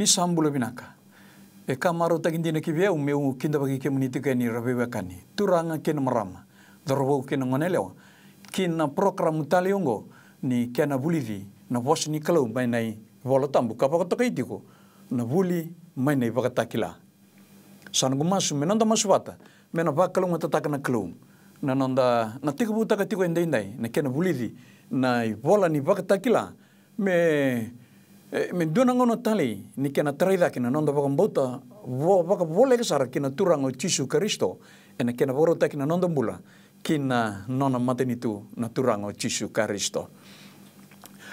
misambulo binaka e kamaro tagindi na kibia ume u kinda bagi ke muniti ke ni rabewa wakani turanga ke na marama dorobo ke na ngonelewa kina program taliongo ni kena bulidi na bos ni kalau mai nai bolo tambu kapa ko tokai tiko na buli mai nai bakata kila san gumasu menonda maswata mena bakalo ngata takana kalau na nonda na tiku buta ka tiko indai indai na kena bulidi na bola ni bakata kila me men dona ngono tali ni kena traida kena nonda baka turango Kristo bula nona Kristo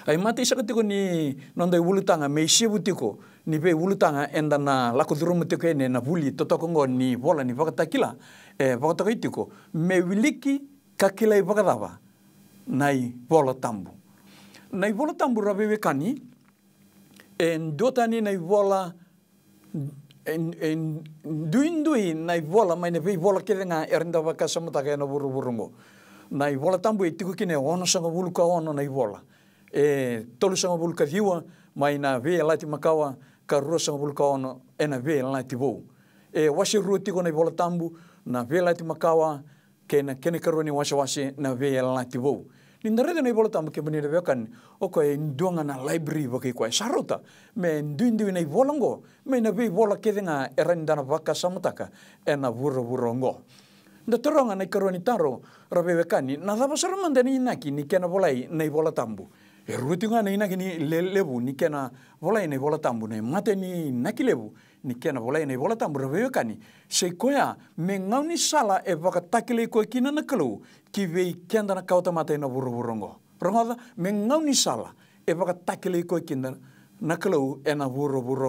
ai mate ni wulutanga me tiko ni be wulutanga enda na lako na ni e kakila nai nai en dotani nei vola en en duindui nei vola mai nei vola kere nga erinda vaka samata ke no buru burungo nei vola tambu i e tiku kine ono sanga vuluka ono nei vola e tolu sanga vuluka diwa mai na ve lati makawa ka ro sanga vuluka ono ena ve lati vo e washi ruti ko nei vola tambu na ve lati makawa kena kene karoni washa washi na ve lati vo e, ni narede nei bola tamba kemani de vekan e ndonga na library bo ke ko sarota me ndindi nei bolango me na vi bola ke denga erenda na vaka samutaka e na vuro vurongo nda toronga nei karoni taro rabe vekani na dava saramanda ni inaki ni kena bolai nei tambu Ερωτήγα να είναι λεβού, νικένα, βόλα είναι βόλα τάμπου, ναι, μάτε είναι νάκι λεβού, νικένα, βόλα είναι βόλα τάμπου, να κλού, κέντα να κάω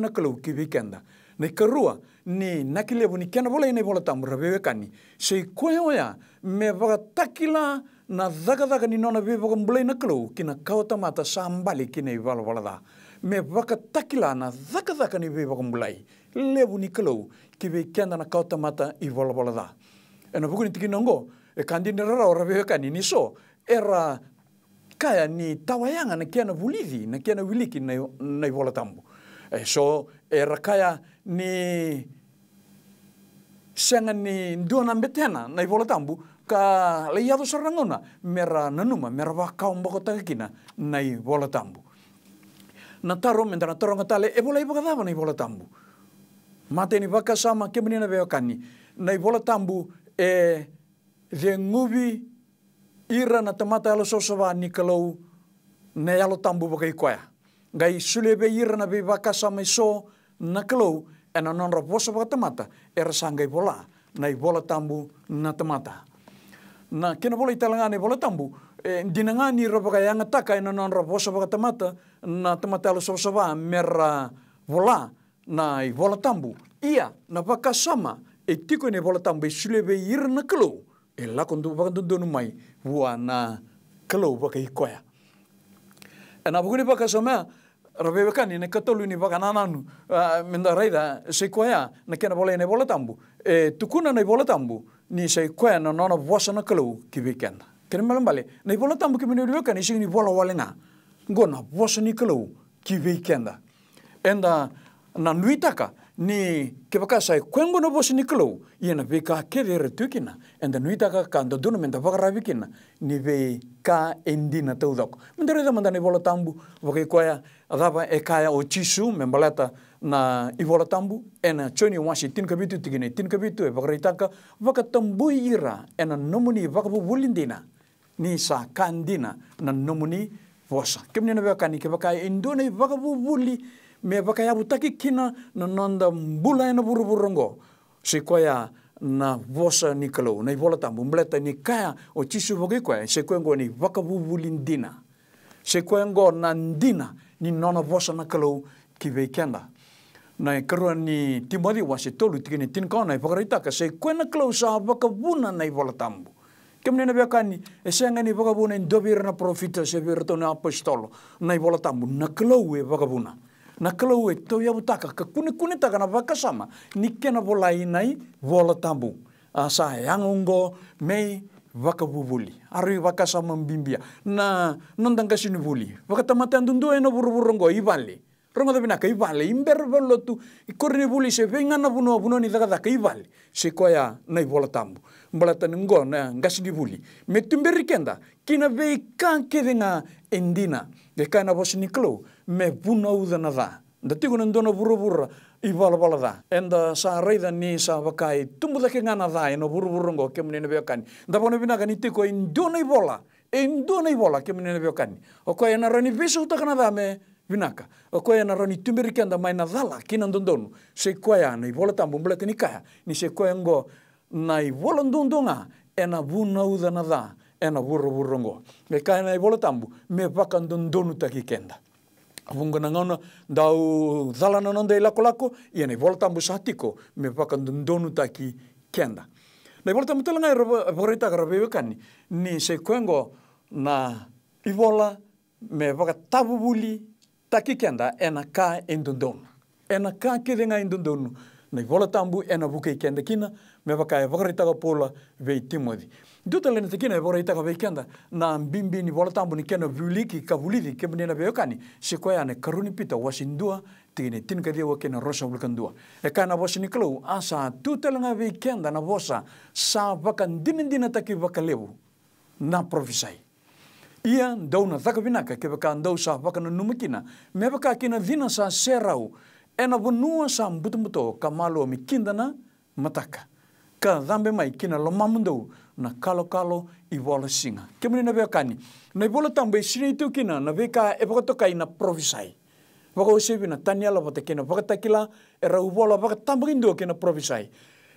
είναι na ikarua ni nakilevu ni kena vola ina vola tamu ravewe kani sei me vaka takila na dhakadhaka ni nona ve vaka mbulai na kalau kina mata sa kina i da me vaka takila na dhakadhaka ni ve vaka mbulai levu ni kalau ki ve kenda na kauta mata i vala da e na tiki nongo e kandi ni rara kani ni so era kaya ni tawayanga na kia na vulidhi na kia na wiliki na, na tamu e so e rakaya ni sianga ni duana betena na ivola tambu ka le iado sarangona mera nanuma mera wakau kota takakina na ivola tambu na taro menta na taro ngatale e vola ivoga dava na ivola tambu mateni vaka sama kemenina veokani na ivola tambu e the nguvi ira na tamata alo sosova ni kalau na yalo tambu boka ikoya Gai sulebe ira na be vaka sama iso na kalau ena non raposa pa temata era sanggai bola na bola tambu na temata na kina bola italanga ne bola tambu e dinanga ni rapaka yang taka ena non raposa pa temata na temata lo soba mera bola na bola tambu ia na paka sama e tiko ne bola tambu sulebe ir na kalau e, e lakondu bakandundu mai wana kalau pakai koya ena bukuni paka sama ravevakani na kataluni vakanananu ah, mindarayda saikwaya na kena bolay na bola tambu e, tukuna na bola tambu ni saikwaya na nona vosa na kalau kivikenda kena malam bale na bola tambu kimini vevakani sing ni bola walina go na vosa ni kalau kivikenda enda na nuitaka ni kevaka sai kwengo no bosi niklo yena be ka keve retukina and the nuita ka kando dunu menda vakaravikina ni be ka endina taudok mendere da mandani bola tambu koya adava e kaya o chisu membalata na ibola tambu ena choni washi tin kabitu tigine tin kabitu e vaka tambu ira ena nomuni bu bulindina ni sa kandina na nomuni vosa kemne na be ni kevaka endone bu buli me vakaiavotaka kina nananda mbula buruburu se koya na vosa ni na ivola tambu mbleta ni kaya o chisu voge koya se koya ngo ni vakavuvuli ndina se koya ngo na ndina ni nona vosa na kalau kiveikenda na karua ni timodi wasi tolu tikini tin kona i vakaritaka se koya na kalau sa vakavuna na ivola tambu Kemudian na akan e ni vagabuna in e dobir na profita se to na apostolo na ivola tambu na kalau e vagabuna na kalau e tau ia utaka ka kune kune taka na vakasama ni kena vola inai vola tambu asa yangungo mei vakavuvuli ary vakasama mbimbia na nandanga sinivuli vakatamate andundu ena vuruvurongo ivale rongo da binaka ivale i velotu ikorni vuli se na vuno vuno ni daga daka ivale se koya na ivola tambu mbalata ngo na ngasini metu metumberi kenda kina vei kanke endina Ke na bos klo me puna uda na da. nda tigo na ndona buru i bala bala da. Enda sa reida ni sa wakai tumbu da ke ngana da eno buru buru ngo ke mene beo kani. Da pono bina kani tiko in dona i bola. In i bola ke mene beo kani. na rani besu utaka na da me binaka. O koe na rani tumiri kenda mai na dala kina ndondonu. Se koe na i bola tambu mbelete ni kaya. Ni se koe ngo na i bola ndondonga ena buna uda na da. ena burro burro ngo me kana e bolo tambu me vakan don donu taki kenda avunga na ngona dau zala na nonde lako lako ena e bolo tambu satiko me vakan don donu taki kenda na e bolo tambu telanga e borita grabe kani ni se kwengo na ibola me vaka tabu buli taki kenda ena ka endondonu ena ka kedenga endondonu na e bolo tambu ena buke kenda kina με βακά ευόρα, ήταν πολλά βεϊτήμωδη. Τούτα λένε την κίνηση, ευόρα, ήταν βεϊκέντα. Να μπει μπει και να βουλί και καβουλί, και να μπει βεϊκάνι. Σε κοέανε, καρούνι πίτα, βασιντούα, τινε την ετήν και να ρώσα Εκάνα βόση άσα, τούτα λένε βεϊκέντα, να βόσα, σα Να προφησάει. ka zambe mai kina lo mamundo na kalo kalo i wolo singa kemune na beokani na i wolo tambe sini tu kina na beka e boko toka ina provisai boko usebi na tania lo bote kina boko takila era u wolo boko tambindo kina provisai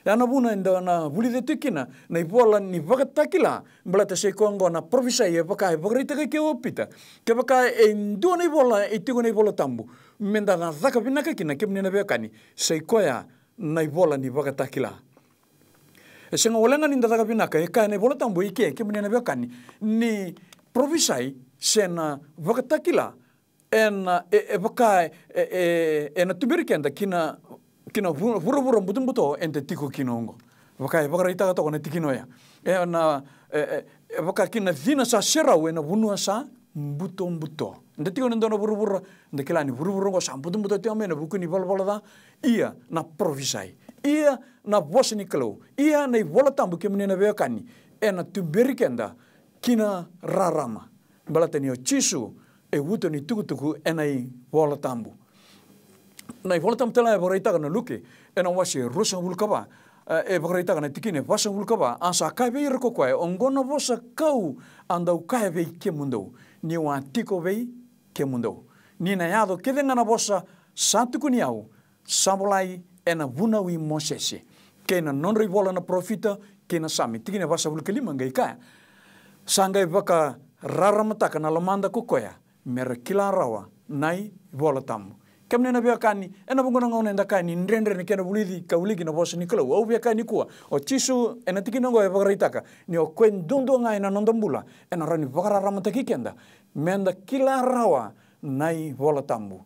Ana buna ndo na buli de tikina na ibola ni baka takila mbala ta sei kongo na provisa ye baka e bagrita e ke opita ke baka e ndo na ibola e tigo na ibola tambu menda na zaka binaka kina kemne na bekani sei koya na ibola ni baka takila Εγώ δεν είμαι τα Εγώ είμαι εδώ. Εγώ τα εδώ. Εγώ είμαι εδώ. Εγώ είμαι εδώ. Εγώ είμαι εδώ. Εγώ είμαι εδώ. Εγώ είμαι εδώ. Εγώ είμαι εδώ. κινά είμαι εδώ. Εγώ είμαι εδώ. Εγώ είμαι εδώ. Εγώ είμαι εδώ. Εγώ είμαι εδώ. ia na bosni kelo ia na ibola tambu ke menena kani ena tumberi kenda kina rarama balateni o chisu e wuto ni tuku ena i bola na ibola tambu tela e luke ena wasi rusa wulkaba e boraita kana tikine wasa wulkaba ansa kai be irko kwae ongono vosa kau andau kai be ke mundo ni wa tiko ni na yado kedengana vosa santuku ni au sambolai ena vuna wi mosesy kena nonra ivolana profita kena samy tikiny avasavolo kelima nga ikaya sanga ivaka rara mataka nalamanda kokoya mera kila rawa nai vola tamu kemne na kani ena bungo ngau kani ndrendre ni kena bulidi ka uligi na bosu nikolo au biakani kuwa o chisu ena tiki ngo evagritaka ni o kwen dundo ngai na nondombula ena rani vagara ramataki kenda menda kila rawa nai vola tamu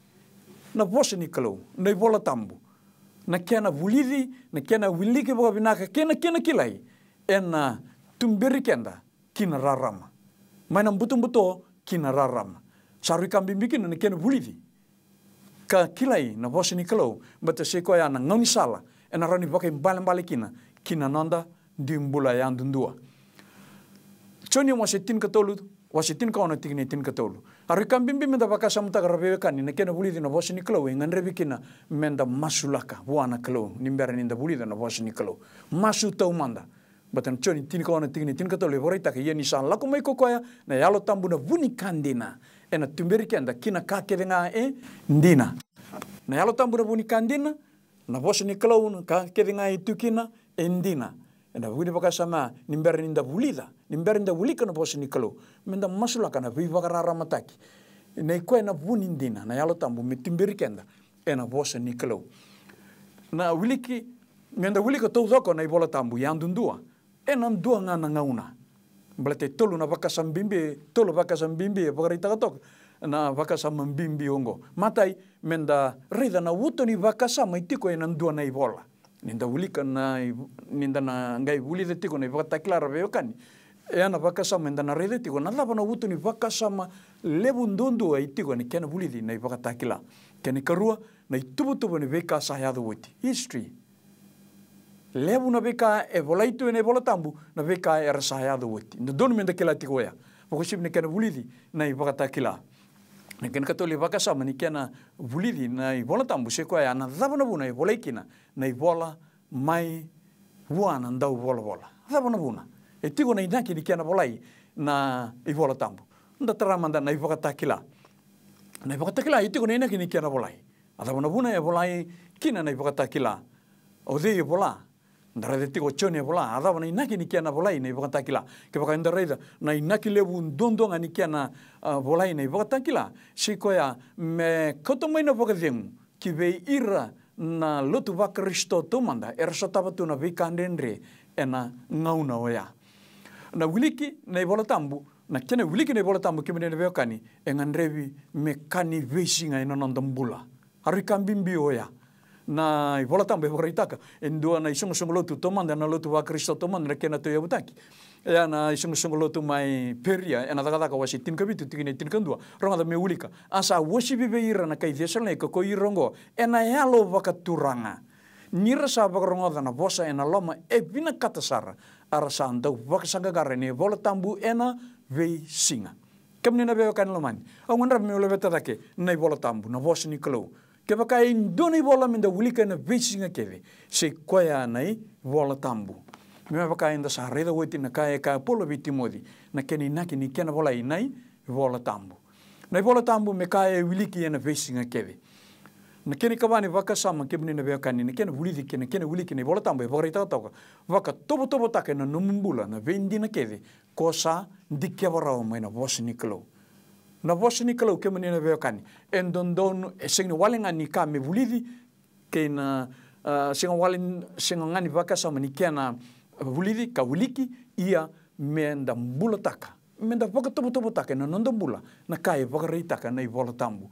na vosa ni kalau na i tambu na kena vuliri na kena wilike boka binaka kena kena kilai ena tumberi kenda kina rarama mainam butum buto kina rarama saru kambi bikin na kena vulidi ka kilai na vosa ni kalau bata seko ya na ngoni sala ena rani boka imbale mbale kina kina nanda dimbula yang dundua Choni wasitin katolu, e e wasitin kawana tigni tin katolu. Parikam bimbi menda bakasa muta karabewe kani, nake kena buli dina bosi ni kelo ingan rebi kina menda masulaka wana kelo nimbera ninda buli dina bosi ni kelo masu tau manda batan choni tini kawana tingni tini kato lebora ita kiyen isa lako mai kokoya na yalo tambuna buni kandina ena tumberi kenda kina kake denga e eh, ndina na yalo tambuna buni kandina na bosi ni kelo ka kedenga itu kina endina eh, na wini baka sama nimber ninda bulida nimber ninda bulika na posi nikalo menda masula kana viva kara ramataki na iko ena na ndina na yalo tambu mitimbiri kenda ena posi nikalo na wiliki menda wilika to zoko na ibola tambu yandundua ena ndua ngana ngauna blete tolu na baka sambimbi tolu baka sambimbi baka ritakatok na baka mbimbi ongo matai menda rida na wuto ni baka sama itiko ena ndua na ibola nindaolika nindana angay voly zay tiako navakatakilara aveo akany ana vakasama endanareo zay tiako nalavana otony vakasama levo ndondoa itiko anekena voly izy na ivakatakila kenekaroa na itubutubuni veka sahazy woti history levo na veka e vola itu ene vola tambu na veka era sahazy woti ndodonu mendakila tiko ya vakosivnekena voly izy na ivakatakila nakena katao le vakasa manikana volily na ivola tambosia koa anazavana vona ivola ikina na ivola mai nda dau vola zavana vona e tigo na inaky nikana volai na ivola tambo da taraha manda na ivakatakila na ivakatakila e tigo na inaky nikana volai azavana vona e volai kina na takila, ozi e vola Δηλαδή, ο Τσόνι Εβολά, αδάβα να είναι νίκη να Δεν είναι υπόκατα κιλά. Και πάω να να είναι νίκη λεβούν ντόντο να να είναι υπόκατα κιλά. Σήκωα είναι βοκαδί μου. Και ήρα να λότου το μάντα, του ένα γαούνα Να να και na i vola tambe vorai taka e na i sungasunga lotu tomanda na lotu wa kristo toman rekena tu toia butaki e isung i lotu mai peria ena na takataka wasi tim kabitu tikine tin kandua ronga da me ulika asa wasi bibe ira na kai thessalonika ko i rongo ena na e alo vakaturanga nira sa vakarongoda na vosa ena loma e vina sara ara sa andau vakasangagara ne vola tambu e vei singa Kemni na bewa kan lomani. Awan rap me ulebeta dake, nai bola tambu, na vos ni kalau. και βακά ειντούν βόλα μεν τα βουλίκα να βίσεις να κέβει. Σε κόια βόλα τάμπου. Με βακά είναι τα σαρίδα να κάνει κάποια πόλο Να κένει να κένει και να βόλα ειναί βόλα τάμπου. Να η βόλα τάμπου με κάνει βουλίκα να βίσεις να κέβει. Να καβάνι βακά σάμα και να βέω κάνει. Να κένει βουλίδι και να κένει βουλίκα να βόλα τάμπου. Βακά τόπο τόπο τάκα na vosini kalau ke menina veokani endondon sing walenga ni ka me vulidi kena uh, sing walen sing ngani vaka sa manikena vulidi ka vuliki ia menda mbula taka menda vaka tubu tubu taka na nonda mbula na kai vaka na tambu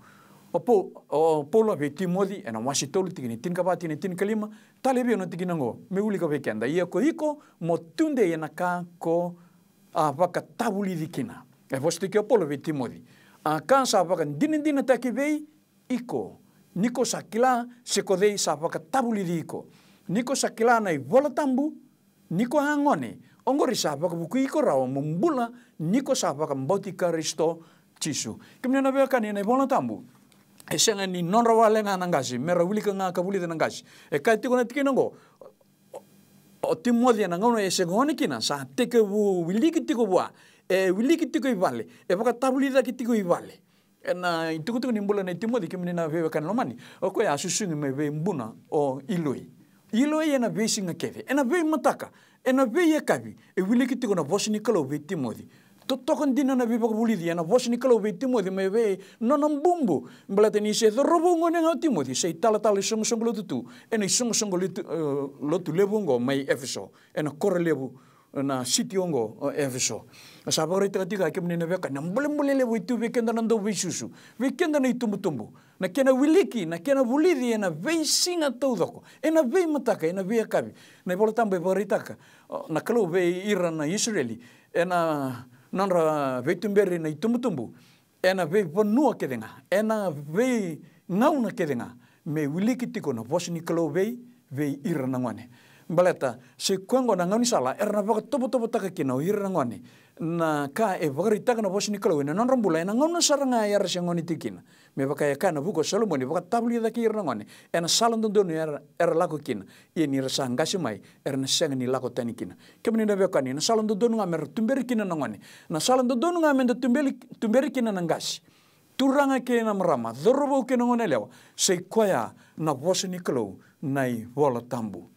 opo o polo ve timodi ena wasi tolu tigini tin ka tin kalima talebi ona Tikinango, meulika me uli ka vekenda ia ko hiko mo tunde ena ka ko avaka tabulidikina e vostike o polo ve timodi aka safaka dinidina takivei iko niko sakila sekodei safaka tabuliri iko niko sakila nai vola tambu niko angone onggori safaka buku iko rawa mumbula, niko safaka mbotika risto cisu kemudian nabe akan ini vola tambu esengeni ni non rawa lenga nangasi mera wulika nga kabuli nangasi e kai tiko na ngo o timodia na ngono esenga e kina sa teke wu wiliki tiko bua wili kitiko ivale evaka tavulira kitiko ivale na itukutuku nimbula na itimo dikimini na vewe kanilomani oko ya asusungi meve mbuna o iloi iloi ena vei singa keve ena vei mataka ena vei ekavi ewili ko na vosi nikalo vei timodi tokon dina na vivok bulidi na vos nikalo ve timodi me ve mbumbu bumbu mbala teni se robongo ne ngau timodi se tala tala song song lotu tu ena song song lotu lotu lebongo mai efeso ena korelebu na sitiongo efeso sabore te katika ke mnene beka na mbule mbule le witu wikenda na ndo wisusu wikenda na itumbu tumbu na kena wiliki na kena bulidi e na veisinga singa toudoko Ena vei mataka ena vei akabi na bolo tambo e ka. na kalo vei ira na israeli Ena nanra vei tumberi na itumbu tumbu Ena vei vanua kedenga Ena vei ngauna kedenga me wiliki tiko na bosni kalo vei vei ira na ngwane baleta si kuango na ngoni sala er na baka tobo tobo taka kina uhir na ngoni na ka e baka rita kana bosi ni kalau ina non rombula ina saranga ya e si ngoni tikina me baka ya e kana buko salomoni baka tabli da ki irna ngoni ena salan don donu er er lako kina ye ni rasa ngasi mai er na seng ni lako tani kina kemeni na baka ni na donu ngamer tumberi kina na ngoni na salan donu ngamer tumberi tumberi kina na ngasi turanga kena merama dorobo kena ngone lewa na bosi ni nai wala tambu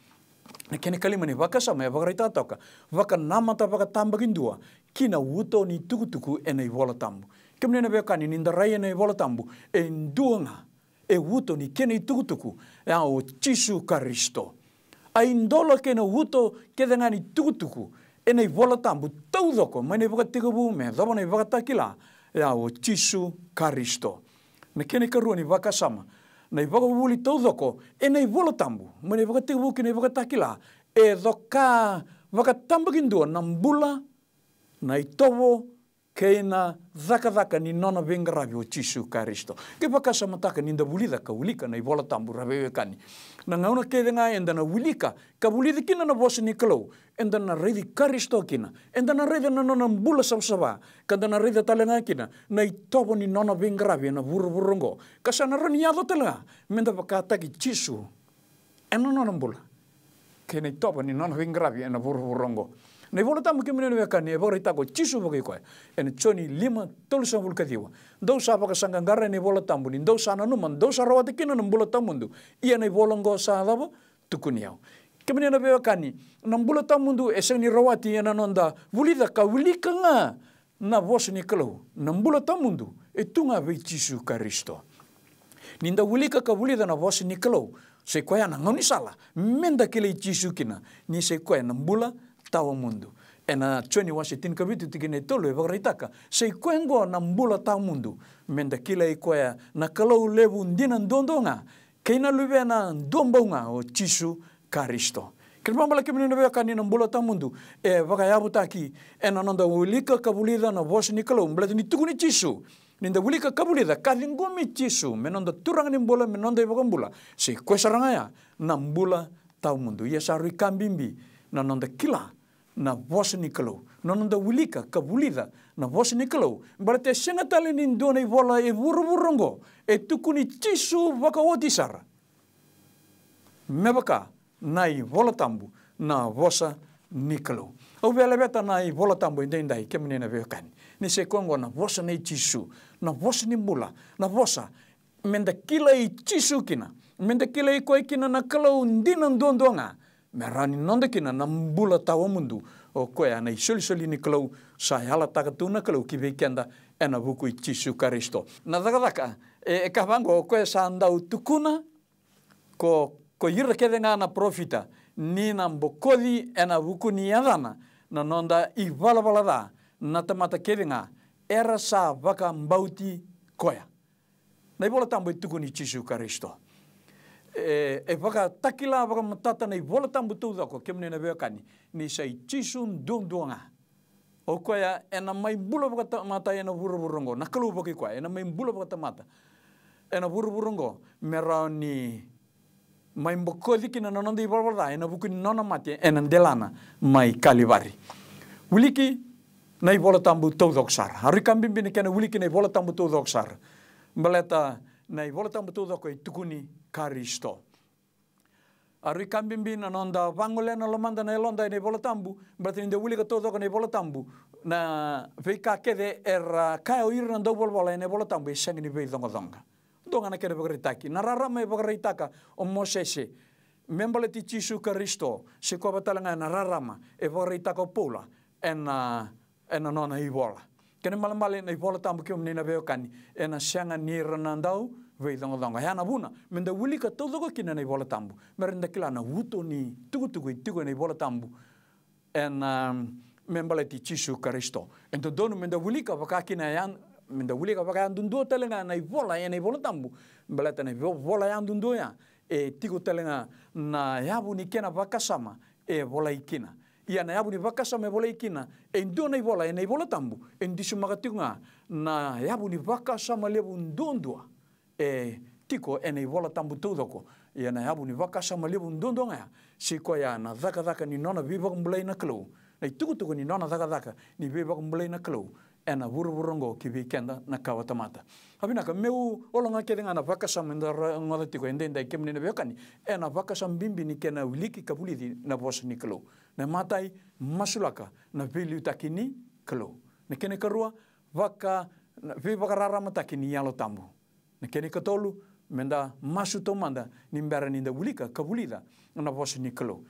kene kalimani waka sama waka rita toka waka nama ta waka tamba dua kina wuto ni tuku tuku ena iwola tambu kemne na beka ni ninda raya tambu e nduanga e wuto ni kene tuku tuku ya o chisu karisto a indolo kena wuto kede ngani tuku tuku ena iwola tambu tau doko mene waka tikabu me dobo na takila ya o chisu karisto na kene karua ni sama nei vaka wuli tau zoko, e nei volo tambu, ma nei vaka te wuki, nei vaka takila, e zoka vaka tambakin dua na mbula, nei tovo, kaina zakazaka Ke vengaravyo Jesu Kristo kepaka samataka ka wulika na ivola tambu ravewekani nangauna kedenga endana wulika kavulida kina na vosi nikolou endana redi karisto kina endana redi nanona bula sabsaba kadana redi talenga kina na itovo ninona vengaravyo na vuruvurongo kasana raniado talenga menda pakataki Jesu enanona mbula. kena itovo ninona vengaravyo na vuruvurongo Ne volo tamu ke menene ka ne voro itako tisu mo ke koe. En choni lima tol sa vulka diwa. Dou sa pa ka sangangara ne volo tamu ni dou sa na no man dou sa rawa te kina no volo tamu ndu. Ia ne volo ngo sa dava tukuniao. Ke menene be ka ni na volo tamu ndu esen ni rawa ti na nonda vulida ka vulika nga na vos ni kelo na volo tamu ndu e tunga ve tisu karisto. Ninda vulika ka vulida na vos ni kelo. Sekoe na ngoni sala, menda kele tisu kina, ni sekoe na mbula tao mundu ena chweni tini kabitu nei tolu i koe kwengo na mbula tao mundu menda kila ikoya na kalau lebu ndina ndondonga keina lube na nga o chisu karisto Kirpambala kimini nebe kani na mbula mundo. e baka yabu taki e na nanda wulika kabulida na ni kalau mblati ni tukuni chisu ninda wulika kabulida kadingumi chisu menonda turang ni mbula menonda ibaka mbula si kwesarangaya na mbula tamundu yesa kambimbi na nanda kila na vosso Nicolau. Não não da cabulida, na vosso Nicolau. Barate in dona e vola e burburrongo, e tukuni tisu bakaoti me vaca na i tambu, na vossa Nicolau. O veta na i bola tambu indendai, que menina veio cani. Nesse congo na vossa nei tisu, na vossa nimbula, na vossa mendakila i tisu kina. Mendakila i kina na kalau ndinan dondonga. me raha ninandakina nambola tao amundu koe anay solisoli kelou sai hala kalau kelou kiveikenda ena buku itisu karisto na dakadaka e, e kavango koe sanda utukuna, tukuna ko ko yirra kedenga profita ni nambokodi ena buku ni adana na nonda i valavalada na tamata kedenga era sa vaka mbauti koya na ibola tambo itukuni itisu karisto Eh, e, takila whakatakila whakamatata nei wola tambu kem kia mene na weakani, ni sei tisu ndunduanga. O koea, e na mai bula mata ena na wuruwurungo, na kalu waki koea, e mai bula whakatamata. E ena wuruwurungo, me rao ni mai mbokodiki na nonandi warwara, e ena wuku nona mati, ena ndelana mai kaliwari. Wiliki, nei wola tambu tūdako sara. wuliki ni kena wiliki nei tambu Mbaleta, na i volata mutudo itukuni karisto arui kambimbi na nonda vangole na lomanda na elonda na volatambu bratin de wuli todo na volatambu e na veika kede era ka oir na do volvola na volatambu sangni ve donga donga donga na kede bagritaki na rara me bagritaka o mosese membole ti chisu kristo se ko batalanga e na rarama e bagritaka pola en en nona ivola kene malamale na ipola tambu kiom nina veo kani ena shanga ni ranandau vei longa longa ya na buna menda wuli ka todo ko kina na ipola tambu merenda kila na wuto ni tuku tuku tuku na ipola tambu ena membala ti chisu karisto ento dono menda wuli ka kina yan menda wuli ka baka yan dundo telenga na ipola ya na ipola tambu mbelata na ipola yan dundo ya e tigo telenga na yabu ni kena baka sama e bola ikina ia na yavu ni vakasa me vola ikina e dua na ivola e na ivola tambu e disu magatunga na yabu ni vakasa ma levu duandua e tiko e na ivola tambu tudoko ia na yavu ni vakasa ma levu duanduanga ia siko ia na dakadaka ni nona vivakambulai na kalou na itukutuku ni nona dakadaka ni vivakambulai na kalou e na vuruvurongo ki kenda na kawa tamata avinaka meu olonga kedenga na vakasa menda ngoda tiko e ndenda e kemne na veokani e na vakasa mbimbi ni na uliki kavulidi na vosa ni kalou na matai masulaka na viliu takini kelo na kene karua vaka vi vakararama takini yalo tambu na kene katolu menda masu tomanda ni mbera ni da wulika kavulida na vosi ni kelo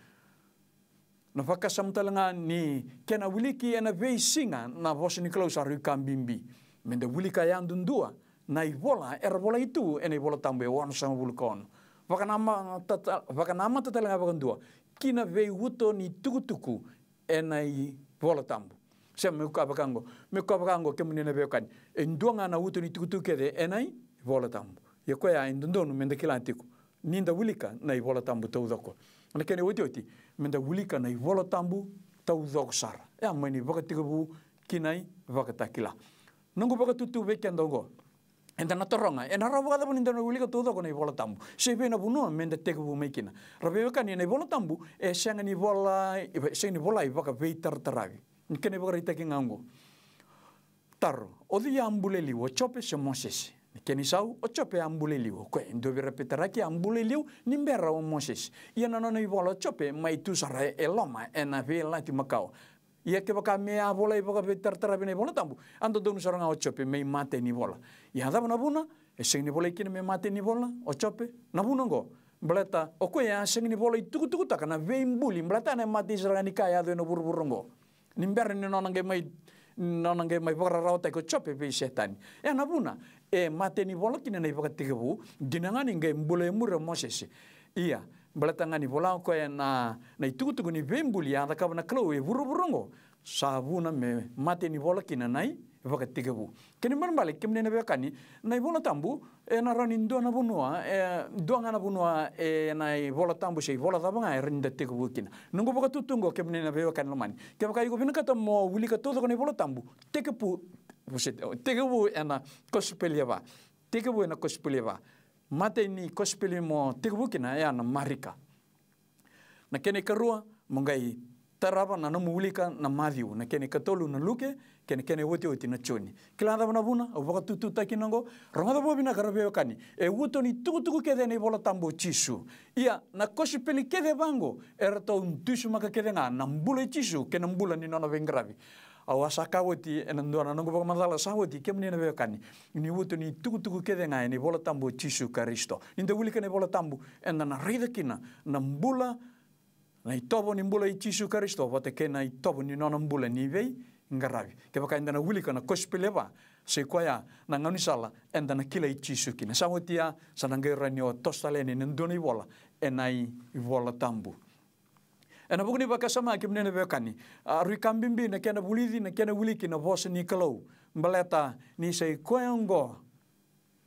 na vakasamtalanga ni kena wuliki ena vei singa na vosi ni kelo saru kambimbi menda wulika yandundua na ivola bola itu ena ivola tambu e wan sama vulkon vakanama tatal vakanama tatalanga vakandua kina vei ni tukutuku ena nai volotambu sem me kapakango me kapakango ke munene vei kani e nduanga na wuto ni tukutuku kede e nai volotambu ye koya indondonu mende kila antiku ninda wulika nai volotambu taudoko na kene wuti wuti menda wulika nai volotambu taudoko sara e amani vakatikabu kinai vakatakila nungu vakatutu vekendongo Entonces na toronga, ena rabu kada pun indana wuli katu doko nei bola tambu. Sebe pues na bunu mende teku este bu mekina. Rabe weka ni nei bola tambu, e eh, senga ni bola, eh, senga ni bola iba ka vei tar taravi. Nkene boka rita ki ngango. Taro, odi ambule liwo, chope se monsesi. ni sau, o chope ambule liwo. Koe, ndobi repetara ki ambule liwo, ni mbera o monsesi. Ia na nona i bola chope, mai tu sara eloma, loma, ena vei lati makao. Ia ke baka mea bola iba ka vei tar taravi nei bola tambu. Ando donu saranga o chope, mei mate ni bola. na nabuna eseng nibola ikini me mate nibola ochope nabuna ngo mbleta okwe ya seng nibola itukutuku taka na vei mbuli mbleta ne mate isragani ka yado no burburu ngo nimbere ni nona nge mai nona nge mai bora rauta ko chope setan shetani ya e nabuna e mate bola kini na ibaka tigebu ginangani nge mbule e mure mosese iya mbleta ngani bola ko ya na na itukutuku ni vei mbuli yanda kabana klo e burburu ngo sabuna me mate nibola kini i, vaka tekebu keni man mbale kemne na beka ni na ibola tambu e na rani ndo na bunua e eh, do nga na bunua e eh, na ibola tambu sei bola da banga rinda tekebu kina nungo baka tutungo kemne na beka na mani kebaka yugo bina kata mo wuli ka todo koni bola tambu tekepu tekebu ena kospeleva tekebu ena kospeleva mate ni kospelimo tekebu kina ya na marika na kene karua mongai tarava na namulika na madhiu na kene katolu na luke kene kene wote wote na choni kila ndava na buna oboka tutu takinango ronga bo bina karabeo kani e wuto ni tuku tuku kede ne bola tambo chisu ia na koshi peli kede bango e to untushu maka kede nga na mbule chisu kene mbula ni nona vengravi awa sakawoti enandona nango boka mazala sawoti kemne na beo kani ni woto ni tuku tuku kede nga ne bola tambo chisu karisto inde wulika ne bola tambo enana rida kina na mbula naitaovany mbola itisu karisto watake naitaovany nona mbola nivei ke kevaka endana wilika na kospeleva sekoya nangani sala endana kila itisu kina samotia sanangerani o tostaleni nendoni vola enai vola tambu ena bukni baka sama ki mnene bekani rui kambimbi na kena bulidi na kena wiliki na vos ni kalau mbaleta ni sei koyango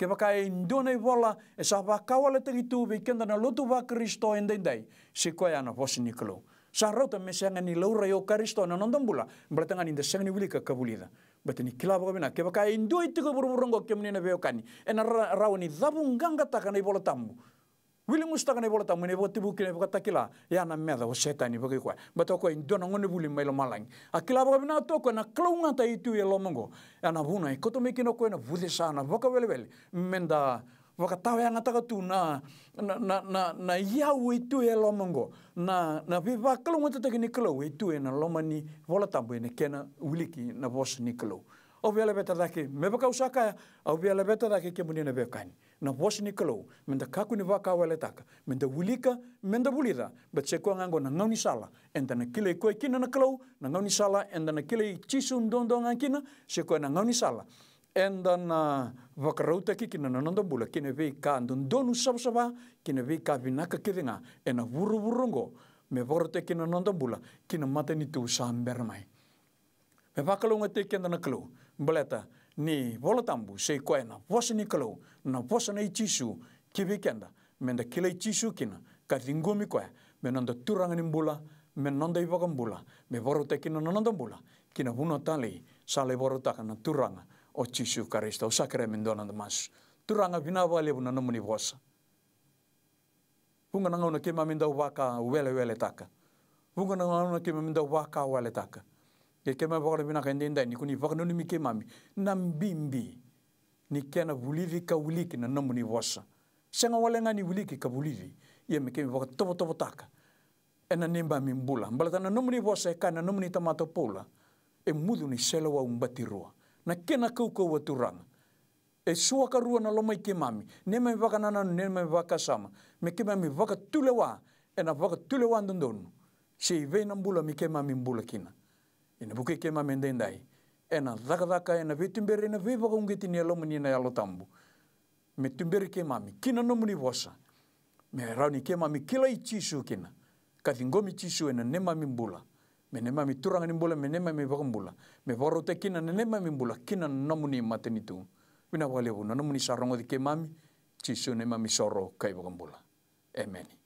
ke waka e ndona wala e sa wakawa le tagi tūwe kenda na lotu wa Kristo e ndendai si koe ana hosi ni Sa rauta me seanga ni laura i o Kristo na nondambula mbratanga ni nda seanga ni wilika kabulida. Bata ni kilaba kabina ke waka e ndoi tiku buruburongo ke mnena veo kani e na rawa ni dhabu nganga taka na i tambu. wili mustaga ne bolata mune bo tibu kine takila ya na meda o shetani bo kwa bato ko indo na ngone buli mailo malang akila bo bina to ko na klunga ta itu ye lomongo ya na buna ko to mikino ko na bude sana bo ka belebele menda wakatawa yang ngata tu na na na na yau itu ya lomongo na na viva klunga ngut tak ni itu ya na lomani bola tambo ni kena ki na bos ni O au bela beta daki me boka usaka o bela beta daki kemuni bekani na washi ni kalau menda kaku ni waka wale taka menda wulika menda wulira bet se kwa ngango na ngauni sala enda na kile koi kina na kalau na ngauni sala enda na kile chisu mdondong angkina se kwa na sala enda na vakarauta ki kina nananda bula kina vei ka ndondonu sabasaba kina vei ka vinaka kiringa ena wuru wurungo me vakarauta kina nananda bula kina mata ni tu samber me vakalonga te kenda na kalau mbaleta ni bolo tambu sei koe na posa ni kalau na posa na ichisu kibi kenda menda kila ichisu kina ka ringumi koe me nanda turanga ni mbula me nanda ibaka mbula me boro te kina na mbula kina huna tali sale boro taka na turanga o chisu karista o sakre mendo nanda mas turanga vina wale buna namu ni posa Punga nangau na kima minda waka wele wele taka. Vunga nangau na kima minda waka wele taka. ke kema vakra vina kaende ndai nikuni vakna numi ke mami na mbimbi e ni kena vulivi ka wuliki na namu ni vosa senga walenga ni wuliki ka vulivi ye meke vakra tovo tovo taka ena nimba mimbula mbala tana namu ni vosa e kana namu ni tamato pola e mudu ni selo wa umbati roa na kena kaukau aturanga e sua ka na loma i ke mami ne mai vaka nananu ne mai vaka sama me mami vaka tulewa e na tulewa ndondonu se vei na mbula mi ke mami mbula kina buke ke ma mendendai. Ena zaka ena vetumbere ena vevaka ungeti ni alo muni na yalo tambu. Me tumbere ke mi kina no muni vosa. Me rauni ke mi kila ichisu kina. Kathingomi chisu ena nema mimbula. Me nema mi turanga nimbula me nema mi Me te kina nema mimbula kina no muni matenitu. Vina vale vuna no muni sarongo di ke mami chisu nema mi soro kai vakambula. Amen.